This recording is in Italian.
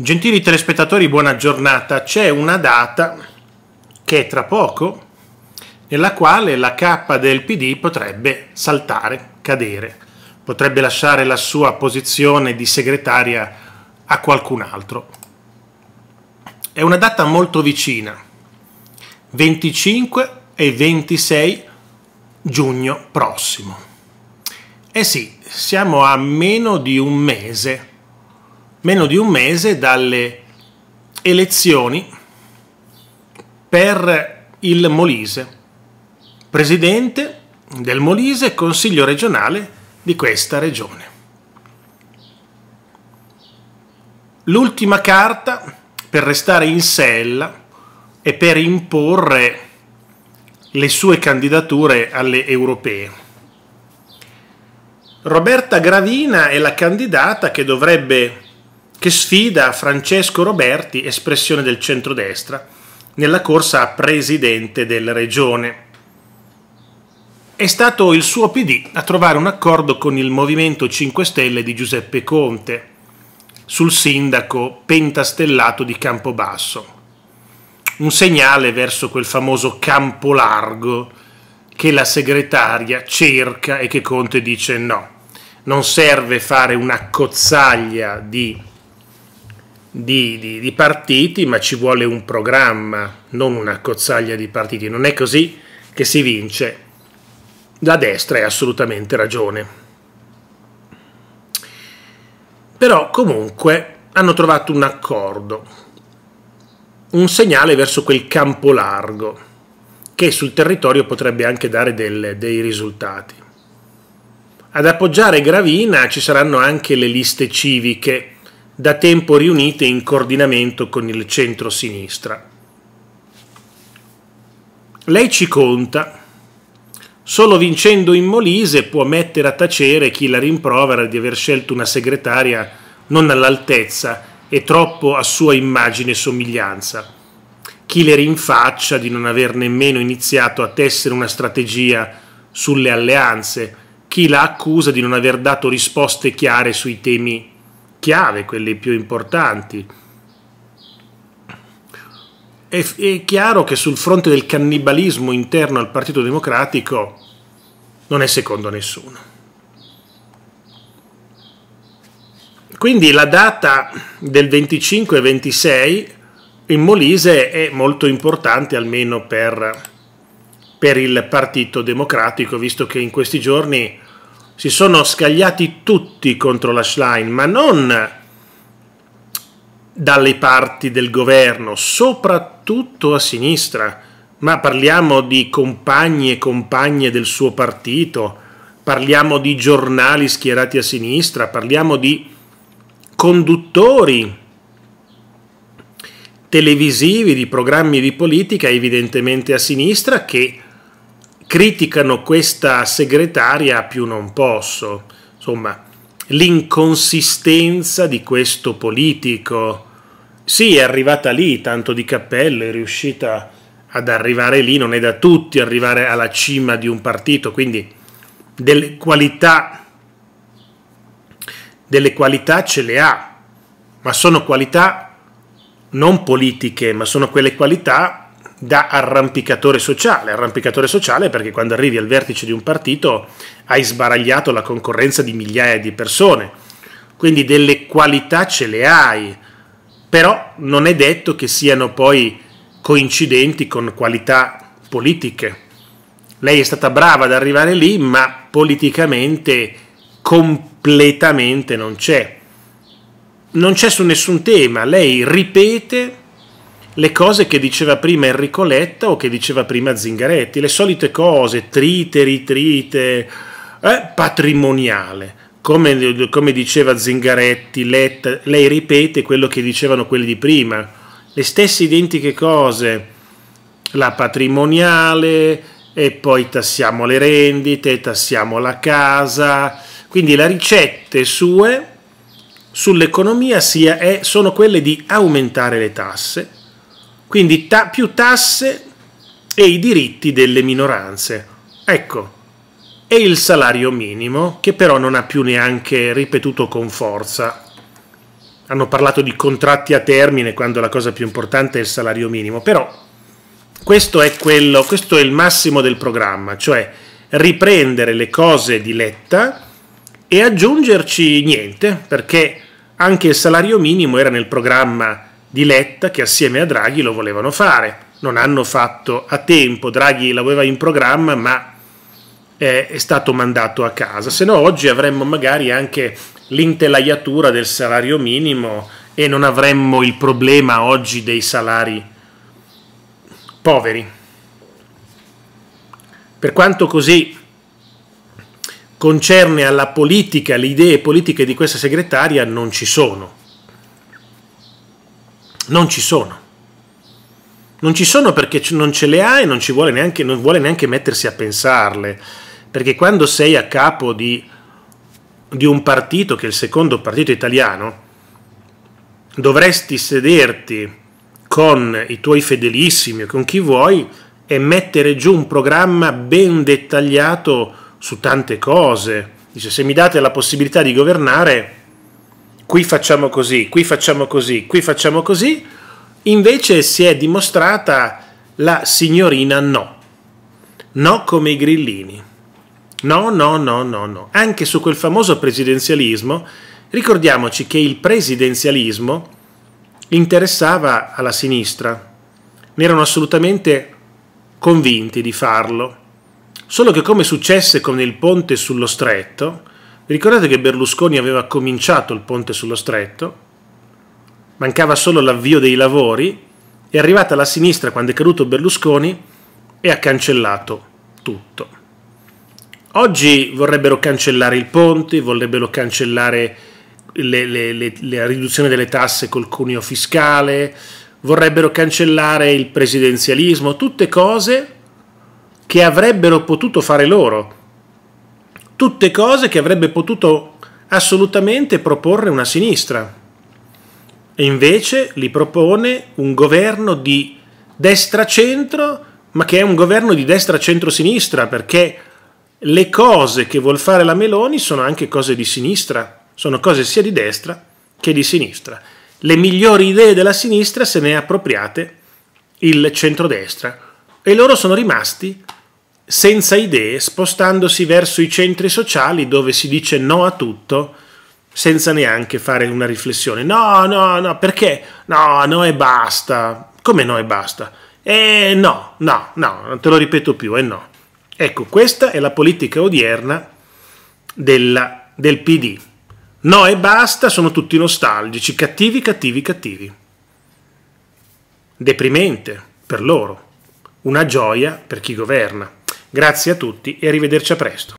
Gentili telespettatori, buona giornata. C'è una data che è tra poco, nella quale la K del PD potrebbe saltare, cadere, potrebbe lasciare la sua posizione di segretaria a qualcun altro. È una data molto vicina, 25 e 26 giugno prossimo. Eh sì, siamo a meno di un mese meno di un mese dalle elezioni per il Molise, presidente del Molise consiglio regionale di questa regione. L'ultima carta per restare in sella e per imporre le sue candidature alle europee. Roberta Gravina è la candidata che dovrebbe che sfida Francesco Roberti, espressione del centrodestra, nella corsa a presidente della regione. È stato il suo PD a trovare un accordo con il Movimento 5 Stelle di Giuseppe Conte sul sindaco pentastellato di Campobasso. Un segnale verso quel famoso campo largo che la segretaria cerca e che Conte dice no. Non serve fare una cozzaglia di di, di, di, partiti, ma ci vuole un programma, non una cozzaglia di partiti. Non è così che si vince. La destra ha assolutamente ragione. Però comunque hanno trovato un accordo, un segnale verso quel campo largo che sul territorio potrebbe anche dare del, dei risultati. Ad appoggiare Gravina ci saranno anche le liste civiche da tempo riunite in coordinamento con il centro-sinistra. Lei ci conta. Solo vincendo in Molise può mettere a tacere chi la rimprovera di aver scelto una segretaria non all'altezza e troppo a sua immagine e somiglianza. Chi le rinfaccia di non aver nemmeno iniziato a tessere una strategia sulle alleanze, chi la accusa di non aver dato risposte chiare sui temi chiave, quelli più importanti. È, è chiaro che sul fronte del cannibalismo interno al Partito Democratico non è secondo nessuno. Quindi la data del 25-26 in Molise è molto importante almeno per, per, il Partito Democratico, visto che in questi giorni si sono scagliati tutti contro la Schlein, ma non dalle parti del governo, soprattutto a sinistra, ma parliamo di compagni e compagne del suo partito, parliamo di giornali schierati a sinistra, parliamo di conduttori televisivi di programmi di politica evidentemente a sinistra che criticano questa segretaria più non posso, insomma, l'inconsistenza di questo politico. Sì, è arrivata lì, tanto di cappello, è riuscita ad arrivare lì, non è da tutti arrivare alla cima di un partito, quindi delle qualità, delle qualità ce le ha, ma sono qualità non politiche, ma sono quelle qualità da arrampicatore sociale. Arrampicatore sociale perché quando arrivi al vertice di un partito hai sbaragliato la concorrenza di migliaia di persone, quindi delle qualità ce le hai, però non è detto che siano poi coincidenti con qualità politiche. Lei è stata brava ad arrivare lì, ma politicamente completamente non c'è. Non c'è su nessun tema, lei ripete le cose che diceva prima Enrico Letta o che diceva prima Zingaretti, le solite cose, trite, ritrite, eh, patrimoniale. Come, come, diceva Zingaretti, Letta, lei ripete quello che dicevano quelli di prima, le stesse identiche cose, la patrimoniale e poi tassiamo le rendite, tassiamo la casa, quindi le ricette sue sull'economia eh, sono quelle di aumentare le tasse quindi ta più tasse e i diritti delle minoranze. Ecco, e il salario minimo, che però non ha più neanche ripetuto con forza. Hanno parlato di contratti a termine quando la cosa più importante è il salario minimo, però questo è, quello, questo è il massimo del programma, cioè riprendere le cose di Letta e aggiungerci niente, perché anche il salario minimo era nel programma di Letta che assieme a Draghi lo volevano fare. Non hanno fatto a tempo, Draghi l'aveva in programma ma è stato mandato a casa, se no oggi avremmo magari anche l'intelaiatura del salario minimo e non avremmo il problema oggi dei salari poveri. Per quanto così concerne alla politica, le idee politiche di questa segretaria non ci sono non ci sono. Non ci sono perché non ce le ha e non, vuole neanche, non vuole neanche mettersi a pensarle. Perché quando sei a capo di, di un partito che è il secondo partito italiano, dovresti sederti con i tuoi fedelissimi o con chi vuoi e mettere giù un programma ben dettagliato su tante cose. Dice, se mi date la possibilità di governare, qui facciamo così, qui facciamo così, qui facciamo così, invece si è dimostrata la signorina no. No come i grillini. No, no, no, no, no. Anche su quel famoso presidenzialismo, ricordiamoci che il presidenzialismo interessava alla sinistra. Ne erano assolutamente convinti di farlo. Solo che come successe con il ponte sullo stretto, Ricordate che Berlusconi aveva cominciato il ponte sullo stretto, mancava solo l'avvio dei lavori, è arrivata la sinistra quando è caduto Berlusconi e ha cancellato tutto. Oggi vorrebbero cancellare il ponte, vorrebbero cancellare le, le, le, la riduzione delle tasse col cuneo fiscale, vorrebbero cancellare il presidenzialismo, tutte cose che avrebbero potuto fare loro tutte cose che avrebbe potuto assolutamente proporre una sinistra. E invece li propone un governo di destra-centro, ma che è un governo di destra-centro-sinistra, perché le cose che vuol fare la Meloni sono anche cose di sinistra, sono cose sia di destra che di sinistra. Le migliori idee della sinistra se ne è appropriate il centrodestra e loro sono rimasti senza idee, spostandosi verso i centri sociali dove si dice no a tutto senza neanche fare una riflessione. No, no, no, perché? No, no e basta. Come no e basta? Eh no, no, no, non te lo ripeto più, eh no. Ecco, questa è la politica odierna della, del PD. No e basta, sono tutti nostalgici, cattivi, cattivi, cattivi. Deprimente per loro, una gioia per chi governa. Grazie a tutti e arrivederci a presto.